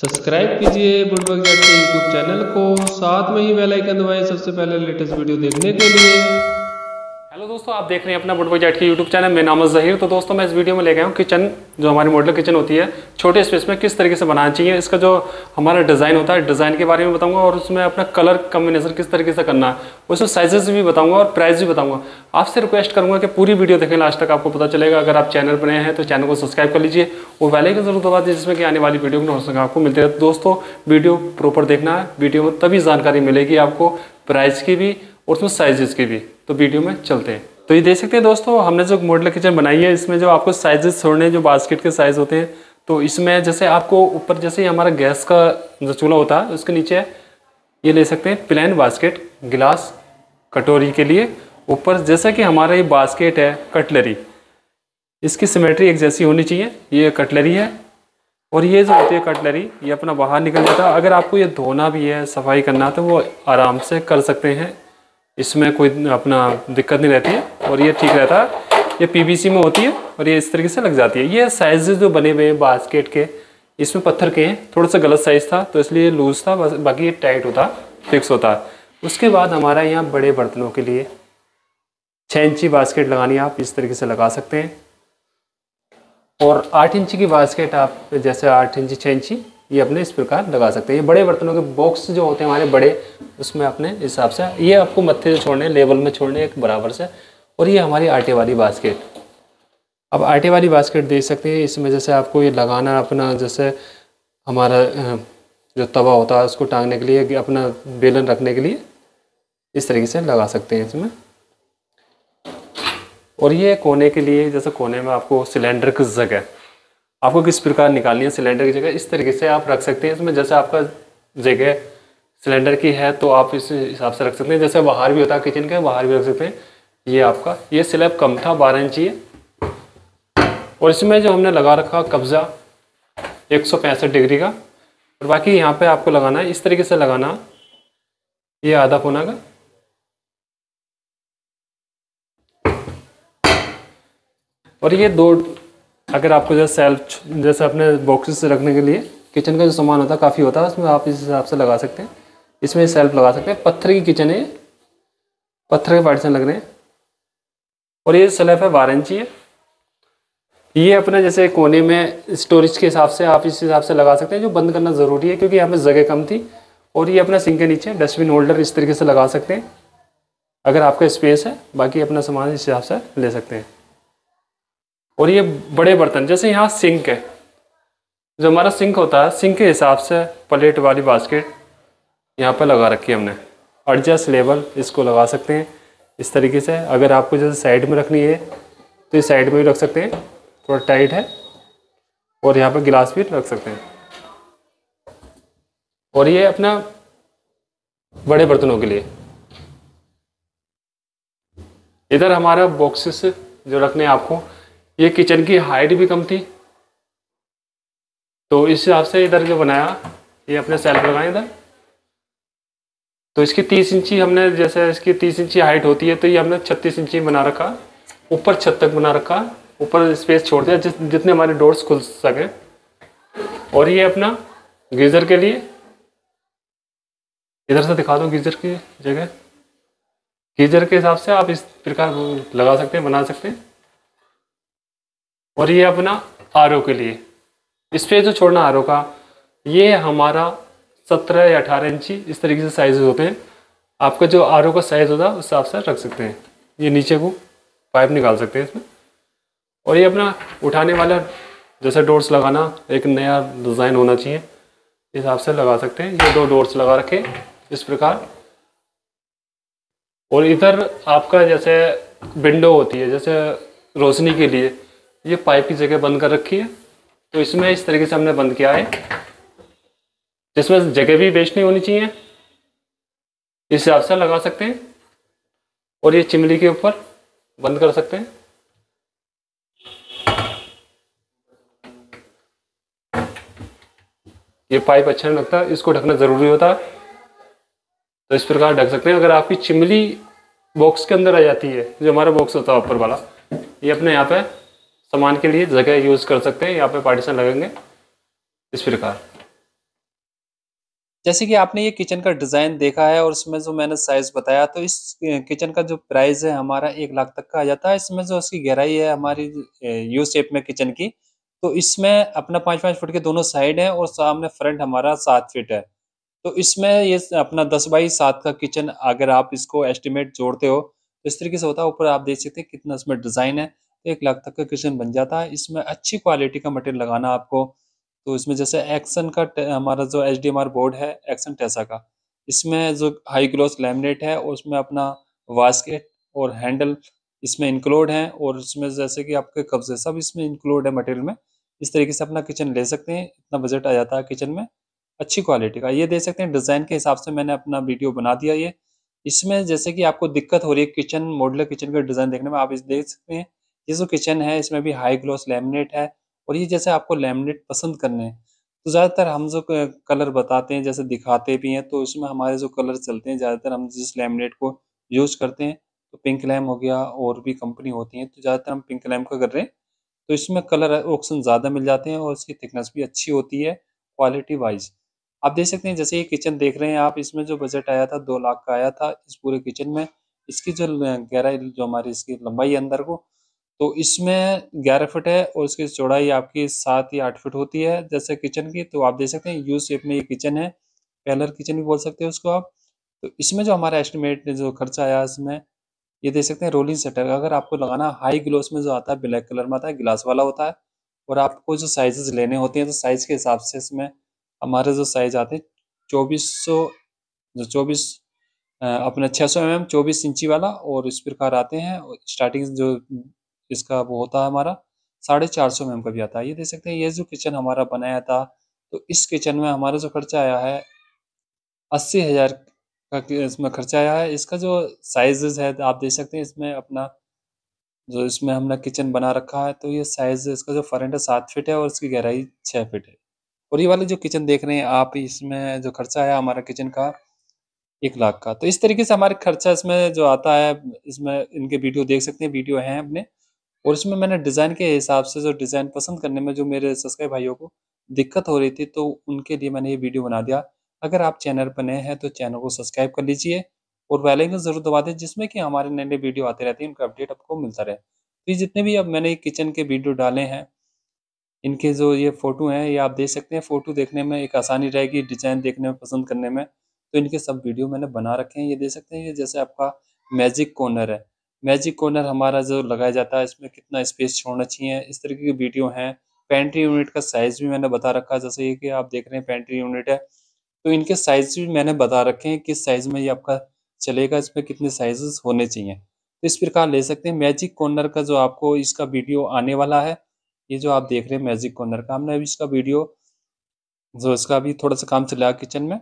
subscribe कीजिए बुडबक जैट के यूट्यूब चैनल को साथ में ही बेल आइकन दबाएं सबसे पहले लेटेस्ट वीडियो देखने के लिए हेलो दोस्तों आप देख रहे हैं अपना बुटबो जैट के यूट्यूब चैनल में नाम जहीर तो दोस्तों मैं इस वीडियो में ले गया हूँ किचन जो हमारी मॉडल किचन होती है छोटे स्पेस में किस तरीके से बनाना चाहिए इसका जो हमारा डिज़ाइन होता है डिज़ाइन के बारे में बताऊँगा और उसमें अपना कलर कम्बिनेशन किस तरीके से करना है उसमें साइजेस भी बताऊँगा और प्राइस भी बताऊँगा आपसे रिक्वेस्ट करूँगा कि पूरी वीडियो देखें लास्ट तक आपको पता चलेगा अगर आप चैनल पर नए हैं तो चैनल को सब्सक्राइब कर लीजिए वो वैले की जरूरत होती है जिसमें कि आने वाली वीडियो में हो सके आपको मिलते रहे दोस्तों वीडियो प्रॉपर देखना है वीडियो में तभी जानकारी मिलेगी आपको प्राइस की भी और उसमें साइजेस की भी तो वीडियो में चलते हैं तो ये देख सकते हैं दोस्तों हमने जो मॉडल किचन बनाई है इसमें जो आपको साइजेस छोड़ने जो बास्केट के साइज़ होते हैं तो इसमें जैसे आपको ऊपर जैसे हमारा गैस का जो चूल्हा होता है उसके नीचे ये ले सकते हैं प्लेन बास्केट गिलास कटोरी के लिए ऊपर जैसा कि हमारा ये बास्केट है कटलरी इसकी सिमेट्री एक जैसी होनी चाहिए ये कटलरी है और ये जो होती है कटलरी ये अपना बाहर निकल जाता है अगर आपको ये धोना भी है सफाई करना तो वो आराम से कर सकते हैं इसमें कोई अपना दिक्कत नहीं रहती है और ये ठीक रहता है ये पीवीसी में होती है और ये इस तरीके से लग जाती है ये साइजेस जो बने हुए हैं बास्केट के इसमें पत्थर के हैं थोड़ा सा गलत साइज़ था तो इसलिए लूज़ था बस बाकी ये टाइट होता फिक्स होता उसके बाद हमारा यहाँ बड़े बर्तनों के लिए छः इंची बास्केट लगानी आप इस तरीके से लगा सकते हैं और आठ इंची की बास्केट आप जैसे आठ इंची छः इंची ये अपने इस प्रकार लगा सकते हैं ये बड़े बर्तनों के बॉक्स जो होते हैं हमारे बड़े उसमें अपने हिसाब से ये आपको मत्थे से छोड़ने लेवल में छोड़ने एक बराबर से और ये हमारी आटे वाली बास्केट अब आटे वाली बास्केट देख सकते हैं इसमें जैसे आपको ये लगाना अपना जैसे हमारा जो तवा होता है उसको टांगने के लिए अपना बेलन रखने के लिए इस तरीके से लगा सकते हैं इसमें और ये कोने के लिए जैसे कोने में आपको सिलेंडर की जगह आपको किस प्रकार निकालनी है सिलेंडर की जगह इस तरीके से आप रख सकते हैं इसमें जैसे आपका जगह सिलेंडर की है तो आप इस हिसाब से रख सकते हैं जैसे बाहर भी होता है किचन के बाहर भी रख सकते हैं ये आपका ये स्लैब कम था बारह इंच ये और इसमें जो हमने लगा रखा कब्ज़ा एक डिग्री का और बाकी यहाँ पे आपको लगाना है इस तरीके से लगाना ये आधा पोना का और ये दो अगर आपको जैसे सेल्फ जैसे अपने बॉक्सेस रखने के लिए किचन का जो सामान होता है काफ़ी होता है उसमें आप इस हिसाब से लगा सकते हैं इसमें सेल्फ लगा सकते हैं पत्थर की किचन है पत्थर के पार्टीशन लग रहे हैं और ये सेल्फ है बारह इंची है ये अपना जैसे कोने में स्टोरेज के हिसाब से आप इस हिसाब से लगा सकते हैं जो बंद करना ज़रूरी है क्योंकि यहाँ पर जगह कम थी और ये अपना सिंक के नीचे डस्टबिन होल्डर इस तरीके से लगा सकते हैं अगर आपका स्पेस है बाकी अपना सामान इस हिसाब से ले सकते हैं और ये बड़े बर्तन जैसे यहाँ सिंक है जो हमारा सिंक होता है सिंक के हिसाब से प्लेट वाली बास्केट यहाँ पर लगा रखी है हमने एडजस्ट लेबल इसको लगा सकते हैं इस तरीके से अगर आपको जैसे साइड में रखनी है तो इस साइड में भी रख सकते हैं थोड़ा टाइट है और यहाँ पर गिलास भी रख सकते हैं और ये अपना बड़े बर्तनों के लिए इधर हमारा बॉक्सेस जो रखने हैं आपको ये किचन की हाइट भी कम थी तो इस हिसाब से इधर जो बनाया ये अपने सेल्फ लगाए इधर तो इसकी तीस इंची हमने जैसे इसकी तीस इंची हाइट होती है तो ये हमने छत्तीस इंची बना रखा ऊपर छत तक बना रखा ऊपर स्पेस छोड़ दिया जितने हमारे डोर्स खुल सकें और ये अपना गीज़र के लिए इधर से दिखा दो गीज़र की जगह गीज़र के हिसाब से आप इस प्रकार लगा सकते हैं बना सकते हैं और ये अपना आर के लिए इस पर जो छोड़ना आर का ये हमारा सत्रह या अठारह इंची इस तरीके से साइज होते हैं आपका जो आर का साइज़ होता है उस हिसाब से रख सकते हैं ये नीचे को पाइप निकाल सकते हैं इसमें और ये अपना उठाने वाला जैसे डोर्स लगाना एक नया डिज़ाइन होना चाहिए इस हिसाब से लगा सकते हैं ये दो डोर्स लगा रखें इस प्रकार और इधर आपका जैसे विंडो होती है जैसे रोशनी के लिए ये पाइप की जगह बंद कर रखी है तो इसमें इस तरीके से हमने बंद किया है जिसमें जगह भी वेस्ट नहीं होनी चाहिए इस हिसाब से लगा सकते हैं और ये चिमली के ऊपर बंद कर सकते हैं ये पाइप अच्छा नहीं लगता इसको ढकना ज़रूरी होता है तो इस प्रकार ढक सकते हैं अगर आपकी चिमली बॉक्स के अंदर आ जाती है जो हमारा बॉक्स होता है ऊपर वाला ये अपने यहाँ पे सामान के लिए जगह यूज़ कर सकते हैं यहाँ पे पार्टीशन लगेंगे इस प्रकार जैसे कि आपने ये किचन का डिज़ाइन देखा है और इसमें जो मैंने साइज़ बताया तो इस किचन का जो प्राइस है हमारा एक लाख तक का आ जाता है इसमें जो उसकी गहराई है हमारी यू शेप में किचन की तो इसमें अपना पांच पांच फुट के दोनों साइड है और सामने फ्रंट हमारा सात फिट है तो इसमें ये अपना दस बाई सात का किचन अगर आप इसको एस्टिमेट जोड़ते हो तो इस तरीके से होता है ऊपर आप देख सकते हैं कितना इसमें डिज़ाइन है एक लाख तक का क्वेश्चन बन जाता है इसमें अच्छी क्वालिटी का मटेरियल लगाना आपको तो इसमें जैसे एक्सन का हमारा जो एच बोर्ड है एक्सन टैसा का इसमें जो हाई ग्लोस लेमिनेट है और उसमें अपना वास्केट और हैंडल इसमें इंक्लूड है और इसमें जैसे कि आपके कब्जे सब इसमें इंक्लूड है मटेरियल में इस तरीके से अपना किचन ले सकते हैं इतना बजट आ जाता है किचन में अच्छी क्वालिटी का ये दे सकते हैं डिज़ाइन के हिसाब से मैंने अपना वीडियो बना दिया ये इसमें जैसे कि आपको दिक्कत हो रही है किचन मॉडलर किचन का डिज़ाइन देखने में आप इस देख सकते हैं ये जो किचन है इसमें भी हाई ग्लॉस लेमिनेट है और ये जैसे आपको लेमिनेट पसंद करने हैं तो ज़्यादातर हम जो कलर बताते हैं जैसे दिखाते भी हैं तो इसमें हमारे जो कलर चलते हैं ज़्यादातर हम जिस लेमिनेट को यूज़ करते हैं तो पिंक लैम हो गया और भी कंपनी होती हैं तो ज़्यादातर हम पिंक लैम का कर रहे हैं तो इसमें कलर ऑप्शन ज़्यादा मिल जाते हैं और इसकी थिकनेस भी अच्छी होती है क्वालिटी वाइज आप देख सकते हैं जैसे ये किचन देख रहे हैं आप इसमें जो बजट आया था दो लाख का आया था इस पूरे किचन में इसकी जो गहराई जो हमारी इसकी लंबाई है अंदर को तो इसमें ग्यारह फिट है और इसकी चौड़ाई आपकी सात या आठ फिट होती है जैसे किचन की तो आप देख सकते हैं यू शेप में ये किचन है पैलर किचन भी बोल सकते हैं उसको आप तो इसमें जो हमारा एस्टिमेट जो खर्चा आया इसमें ये देख सकते हैं रोलिंग सेटर अगर आपको लगाना हाई ग्लोस में जो आता है ब्लैक कलर में आता है गिलास वाला होता है और आपको जो साइजेस लेने होते हैं तो साइज के हिसाब से इसमें हमारे जो साइज आते हैं चौबीस जो चौबीस अपने 600 सौ एम चौबीस इंची वाला और इस प्रकार आते हैं स्टार्टिंग जो इसका वो होता है हमारा साढ़े चार सौ में हम कभी आता है ये देख सकते हैं ये जो किचन हमारा बनाया था तो इस किचन में हमारा जो खर्चा आया है अस्सी हज़ार का इसमें खर्चा आया है इसका जो साइजेस है आप देख सकते हैं इसमें अपना जो इसमें हमने किचन बना रखा है तो ये साइज इसका जो फ्रंट है सात फिट है और इसकी गहराई छः फिट है और ये वाले जो किचन देख रहे हैं आप इसमें जो खर्चा आया हमारा किचन का एक लाख का तो इस तरीके से हमारे खर्चा इसमें जो आता है इसमें इनके वीडियो देख सकते हैं वीडियो हैं अपने और इसमें मैंने डिज़ाइन के हिसाब से जो डिज़ाइन पसंद करने में जो मेरे सब्सक्राइब भाइयों को दिक्कत हो रही थी तो उनके लिए मैंने ये वीडियो बना दिया अगर आप चैनल पर नए हैं तो चैनल को सब्सक्राइब कर लीजिए और बेल जरूर दबा दें जिसमें कि हमारे नए नए वीडियो आते रहते हैं उनका अपडेट आपको मिलता रहे तो जितने भी अब मैंने किचन के वीडियो डाले हैं इनके जो ये फ़ोटो हैं ये आप देख सकते हैं फ़ोटो देखने में एक आसानी रहेगी डिज़ाइन देखने में पसंद करने में तो इनके सब वीडियो मैंने बना रखे हैं ये देख सकते हैं ये जैसे आपका मैजिक कॉर्नर है मैजिक कॉर्नर हमारा जो लगाया जाता है इसमें कितना स्पेस छोड़ना चाहिए इस तरीके की वीडियो हैं पेंट्री यूनिट का साइज़ भी मैंने बता रखा है जैसे ये कि आप देख रहे हैं पेंट्री यूनिट है तो इनके साइज़ भी मैंने बता रखे हैं किस साइज़ में ये आपका चलेगा इसमें कितने साइजेस होने चाहिए तो इस प्रकार ले सकते हैं मैजिक कॉर्नर का जो आपको इसका वीडियो आने वाला है ये जो आप देख रहे हैं मैजिक कॉर्नर का हमने अभी इसका वीडियो जो इसका अभी थोड़ा सा काम चला किचन में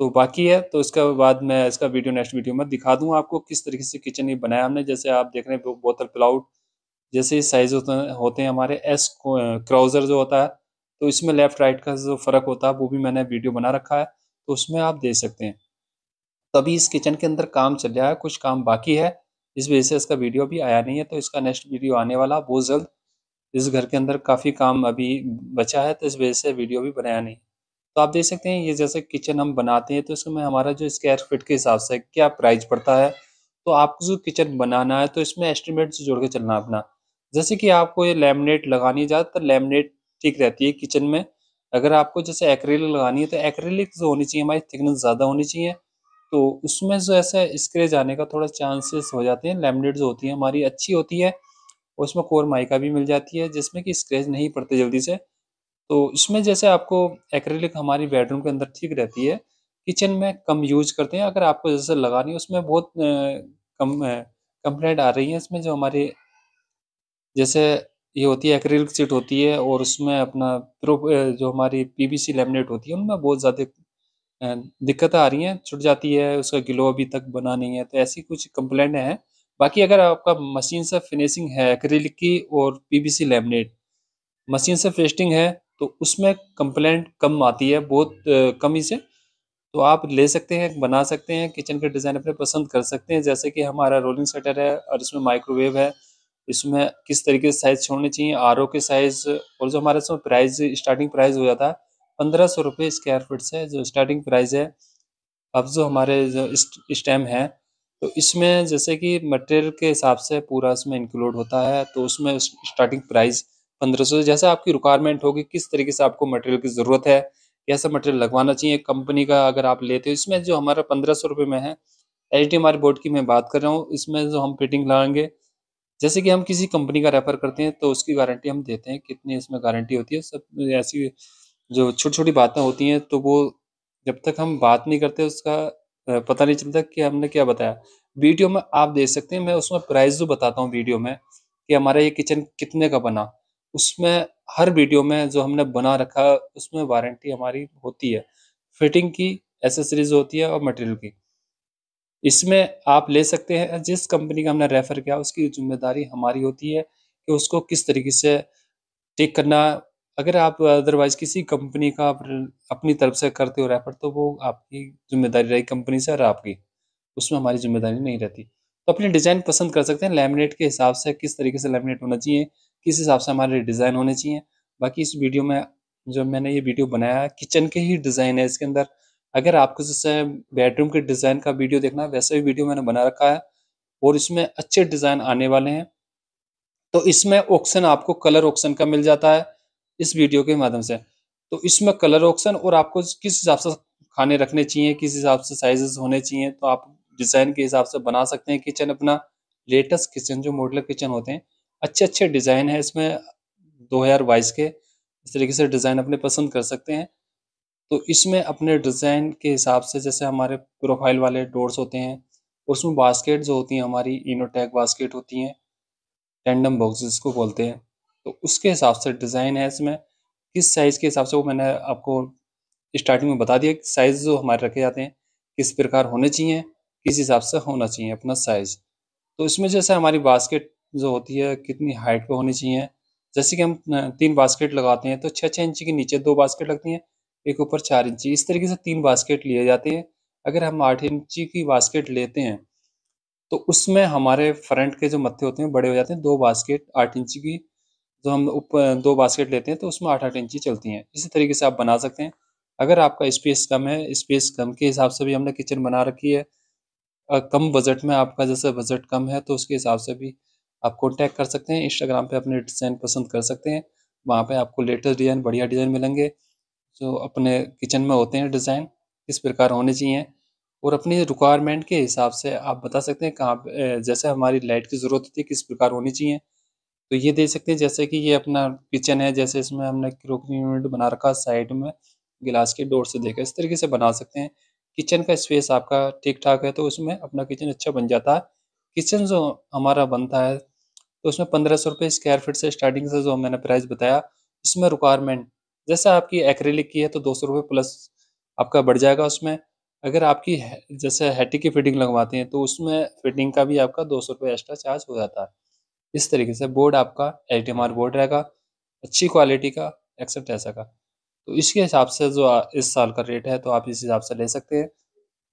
तो बाकी है तो इसके बाद मैं इसका वीडियो नेक्स्ट वीडियो में दिखा दूँ आपको किस तरीके से किचन ये बनाया हमने जैसे आप देख रहे हैं बोतल प्लाउट जैसे साइज होते हैं हमारे एस क्राउज़र जो होता है तो इसमें लेफ़्ट राइट का जो फ़र्क होता है वो भी मैंने वीडियो बना रखा है तो उसमें आप दे सकते हैं तभी इस किचन के अंदर काम चल रहा है कुछ काम बाकी है इस वजह से इसका वीडियो भी आया नहीं है तो इसका नेक्स्ट वीडियो आने वाला बहुत जल्द इस घर के अंदर काफ़ी काम अभी बचा है तो इस वजह से वीडियो भी बनाया नहीं तो आप देख सकते हैं ये जैसे किचन हम बनाते हैं तो इसमें हमारा जो स्क्वायर फिट के हिसाब से क्या प्राइस पड़ता है तो आपको जो किचन बनाना है तो इसमें एस्टिमेट से जोड़ के चलना अपना जैसे कि आपको ये लेमिनेट लगानी जाए तो लेमिनेट ठीक रहती है किचन में अगर आपको जैसे एक्रेलिक लगानी है तो एक्रेलिक जो होनी चाहिए हमारी थिकनेस ज़्यादा होनी चाहिए तो उसमें जो ऐसे स्क्रेच आने का थोड़ा चांसेस हो जाते हैं लेमिनेट जो होती है हमारी अच्छी होती है उसमें कोर माइका भी मिल जाती है जिसमें कि स्क्रेच नहीं पड़ते जल्दी से तो इसमें जैसे आपको एक्रेलिक हमारी बेडरूम के अंदर ठीक रहती है किचन में कम यूज करते हैं अगर आपको जैसे लगानी है उसमें बहुत कम कंप्लेंट आ रही है इसमें जो हमारी जैसे ये होती है एक्रेलिक सीट होती है और उसमें अपना जो हमारी पीवीसी लेमिनेट होती है उनमें बहुत ज़्यादा दिक्कत आ रही हैं छुट जाती है उसका ग्लो अभी तक बना नहीं है तो ऐसी कुछ कंप्लेंट हैं बाकी अगर आपका मशीन से फिनिशिंग है एक्रेलिक की और पीवीसी लेमिनेट मशीन से फेस्टिंग है तो उसमें कंप्लेंट कम आती है बहुत कम ही से तो आप ले सकते हैं बना सकते हैं किचन का डिज़ाइन अपने पसंद कर सकते हैं जैसे कि हमारा रोलिंग सेटर है और इसमें माइक्रोवेव है इसमें किस तरीके से साइज़ छोड़ने चाहिए आर के साइज़ और जो हमारे इसमें प्राइस स्टार्टिंग प्राइस हो जाता है पंद्रह सौ रुपये स्क्वायर फिट से जो स्टार्टिंग प्राइस है अब जो हमारे जो इस टाइम है तो इसमें जैसे कि मटेरियल के हिसाब से पूरा इसमें इंक्लूड होता है तो उसमें स्टार्टिंग प्राइस पंद्रह सौ जैसे आपकी रिक्वायरमेंट होगी किस तरीके से आपको मटेरियल की ज़रूरत है कैसा मटेरियल लगवाना चाहिए कंपनी का अगर आप लेते हो इसमें जो हमारा पंद्रह सौ रुपये में है एच डी बोर्ड की मैं बात कर रहा हूँ इसमें जो हम फिटिंग लगाएंगे जैसे कि हम किसी कंपनी का रेफर करते हैं तो उसकी गारंटी हम देते हैं कितनी इसमें गारंटी होती है सब ऐसी जो छोटी छोटी बातें होती हैं तो वो जब तक हम बात नहीं करते उसका पता नहीं चलता कि हमने क्या बताया वीडियो में आप देख सकते हैं मैं उसमें प्राइस जो बताता हूँ वीडियो में कि हमारा ये किचन कितने का बना उसमें हर वीडियो में जो हमने बना रखा उसमें वारंटी हमारी होती है फिटिंग की एसेसरीज होती है और मटेरियल की इसमें आप ले सकते हैं जिस कंपनी का हमने रेफ़र किया उसकी जिम्मेदारी हमारी होती है कि उसको किस तरीके से टेक करना अगर आप अदरवाइज़ किसी कंपनी का अपनी तरफ से करते हो रेफ़र तो वो आपकी जिम्मेदारी रहेगी कंपनी से और आपकी उसमें हमारी जिम्मेदारी नहीं रहती तो अपनी डिज़ाइन पसंद कर सकते हैं लेमिनेट के हिसाब से किस तरीके से लेमिनेट होना चाहिए किस हिसाब से हमारे डिज़ाइन होने चाहिए बाकी इस वीडियो में जो मैंने ये वीडियो बनाया किचन के ही डिज़ाइन है इसके अंदर अगर आपको जैसे बेडरूम के डिज़ाइन का वीडियो देखना वैसे भी वीडियो मैंने बना रखा है और इसमें अच्छे डिज़ाइन आने वाले हैं तो इसमें ऑप्शन आपको कलर ऑप्शन का मिल जाता है इस वीडियो के माध्यम से तो इसमें कलर ऑप्शन और आपको किस हिसाब से खाने रखने चाहिए किस हिसाब से साइजेस होने चाहिए तो आप डिज़ाइन के हिसाब से बना सकते हैं किचन अपना लेटेस्ट किचन जो मॉडलर किचन होते हैं अच्छे अच्छे डिज़ाइन है इसमें दो हज़ार बाईस के इस तरीके से डिज़ाइन अपने पसंद कर सकते हैं तो इसमें अपने डिज़ाइन के हिसाब से जैसे हमारे प्रोफाइल वाले डोर्स होते हैं उसमें बास्केट जो होती हैं हमारी इनोटैग बास्केट होती हैं रैंडम बॉक्सेस को बोलते हैं तो उसके हिसाब से डिज़ाइन है इसमें किस साइज़ के हिसाब से वो मैंने आपको स्टार्टिंग में बता दिया कि साइज़ जो हमारे रखे जाते हैं किस प्रकार होने चाहिए किस हिसाब से होना चाहिए अपना साइज़ तो इसमें जैसे हमारी बास्केट जो होती है कितनी हाइट पे होनी चाहिए जैसे कि हम तीन बास्केट लगाते हैं तो छः छः इंची के नीचे दो बास्केट लगती हैं एक ऊपर चार इंची इस तरीके से तीन बास्केट लिए जाते हैं अगर हम आठ इंची की बास्केट लेते हैं तो उसमें हमारे फ्रंट के जो मत्थे होते हैं बड़े हो जाते हैं दो बास्केट आठ इंची की जो हम ऊपर दो बास्केट लेते हैं तो उसमें आठ आठ इंची चलती हैं इसी तरीके से आप बना सकते हैं अगर आपका स्पेस कम है स्पेस कम के हिसाब से भी हमने किचन बना रखी है कम बजट में आपका जैसे बजट कम है तो उसके हिसाब से भी आप कॉन्टैक्ट कर सकते हैं इंस्टाग्राम पे अपने डिज़ाइन पसंद कर सकते हैं वहाँ पे आपको लेटेस्ट डिज़ाइन बढ़िया डिज़ाइन मिलेंगे जो अपने किचन में होते हैं डिज़ाइन किस प्रकार होने चाहिए और अपनी रिक्वायरमेंट के हिसाब से आप बता सकते हैं कहाँ जैसे हमारी लाइट की ज़रूरत होती है किस प्रकार होनी चाहिए तो ये दे सकते हैं जैसे कि ये अपना किचन है जैसे इसमें हमने क्रोकरी यूनिट बना रखा साइड में गिलास के डोर से देखा इस तरीके से बना सकते हैं किचन का स्पेस आपका ठीक ठाक है तो उसमें अपना किचन अच्छा बन जाता है किचन जो हमारा बनता है तो उसमें पंद्रह सौ रुपये स्क्वायर फीट से स्टार्टिंग से जो मैंने प्राइस बताया इसमें रिक्वायरमेंट जैसे आपकी एक्रेलिक की है तो दो सौ रुपये प्लस आपका बढ़ जाएगा उसमें अगर आपकी जैसे हैटी की फिटिंग लगवाते हैं तो उसमें फिटिंग का भी आपका दो सौ रुपये एक्स्ट्रा चार्ज हो जाता है इस तरीके से बोर्ड आपका एच बोर्ड रहेगा अच्छी क्वालिटी का एक्सेप्ट ऐसा का तो इसके हिसाब से जो इस साल का रेट है तो आप इस हिसाब से ले सकते हैं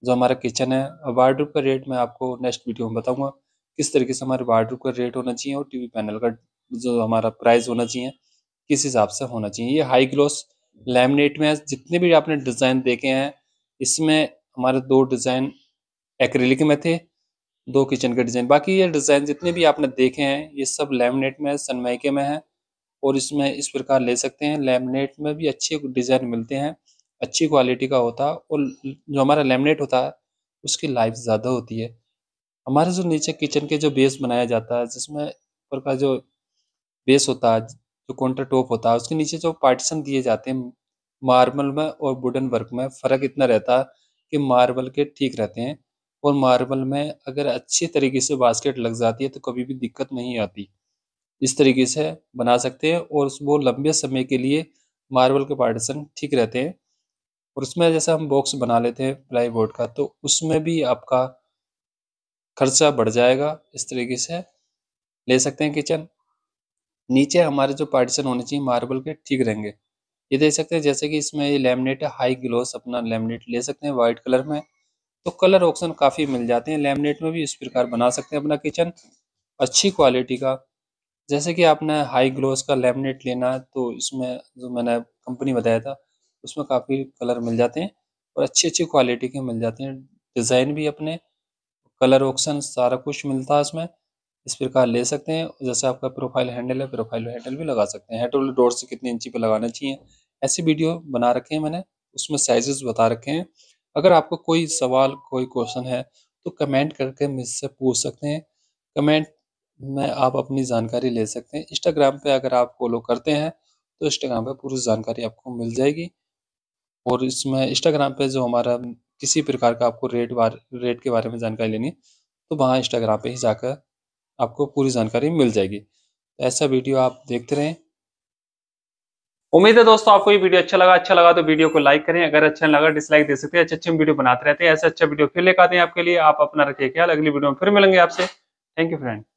जो हमारा किचन है वार्ड का रेट मैं आपको नेक्स्ट वीडियो में बताऊँगा किस तरीके से हमारे वार्ड का रेट होना चाहिए और टीवी पैनल का जो हमारा प्राइस होना चाहिए किस हिसाब से होना चाहिए ये हाई ग्लोस लैमिनेट में जितने भी आपने डिज़ाइन देखे हैं इसमें हमारे दो डिज़ाइन एक्रेलिक में थे दो किचन के डिज़ाइन बाकी ये डिज़ाइन जितने भी आपने देखे हैं ये सब लैमिनेट में सनमाइके में है और इसमें इस प्रकार ले सकते हैं लेमिनेट में भी अच्छे डिज़ाइन मिलते हैं अच्छी क्वालिटी का होता और जो हमारा लेमिनेट होता है उसकी लाइफ ज़्यादा होती है हमारे जो नीचे किचन के जो बेस बनाया जाता है जिसमें ऊपर का जो बेस होता है जो काउंटर टॉप होता है उसके नीचे जो पार्टीशन दिए जाते हैं मार्बल में और वुडन वर्क में फ़र्क इतना रहता है कि मार्बल के ठीक रहते हैं और मार्बल में अगर अच्छी तरीके से बास्केट लग जाती है तो कभी भी दिक्कत नहीं आती इस तरीके से बना सकते हैं और वो लंबे समय के लिए मार्बल के पार्टीशन ठीक रहते हैं और उसमें जैसे हम बॉक्स बना लेते हैं प्लाई बोर्ड का तो उसमें भी आपका खर्चा बढ़ जाएगा इस तरीके से ले सकते हैं किचन नीचे हमारे जो पार्टीशन होने चाहिए मार्बल के ठीक रहेंगे ये देख सकते हैं जैसे कि इसमें ये लेमिनेट है हाई ग्लोस अपना लेमिनेट ले सकते हैं वाइट कलर में तो कलर ऑप्शन काफ़ी मिल जाते हैं लेमिनेट में भी इस प्रकार बना सकते हैं अपना किचन अच्छी क्वालिटी का जैसे कि आपने हाई ग्लोस का लेमिनेट लेना है तो इसमें जो मैंने कंपनी बताया था उसमें काफ़ी कलर मिल जाते हैं और अच्छी अच्छी क्वालिटी के मिल जाते हैं डिज़ाइन भी अपने कलर ऑप्शन सारा कुछ मिलता है इसमें इस प्रकार ले सकते हैं जैसे आपका प्रोफाइल हैंडल है प्रोफाइल हैंडल भी लगा सकते हैं हेटल डोर से कितने इंची पे लगाना चाहिए ऐसी वीडियो बना रखे हैं मैंने उसमें साइजेस बता रखे हैं अगर आपको कोई सवाल कोई क्वेश्चन है तो कमेंट करके मुझसे पूछ सकते हैं कमेंट में आप अपनी जानकारी ले सकते हैं इंस्टाग्राम पे अगर आप फॉलो करते हैं तो इंस्टाग्राम पे पूरी जानकारी आपको मिल जाएगी और इसमें इंस्टाग्राम पे जो हमारा किसी प्रकार का आपको रेट बार रेट के बारे में जानकारी लेनी है तो वहाँ इंस्टाग्राम पे ही जाकर आपको पूरी जानकारी मिल जाएगी तो ऐसा वीडियो आप देखते रहें उम्मीद है दोस्तों आपको ये वीडियो अच्छा लगा अच्छा लगा तो वीडियो को लाइक करें अगर अच्छा लगा डिसलाइक दे सकते हैं अच्छे अच्छे वीडियो बनाते रहते हैं ऐसे अच्छा वीडियो फिर लेकर आते हैं आपके लिए आप अपना रखिए ख्याल अगली वीडियो में फिर मिलेंगे आपसे थैंक यू फ्रेंड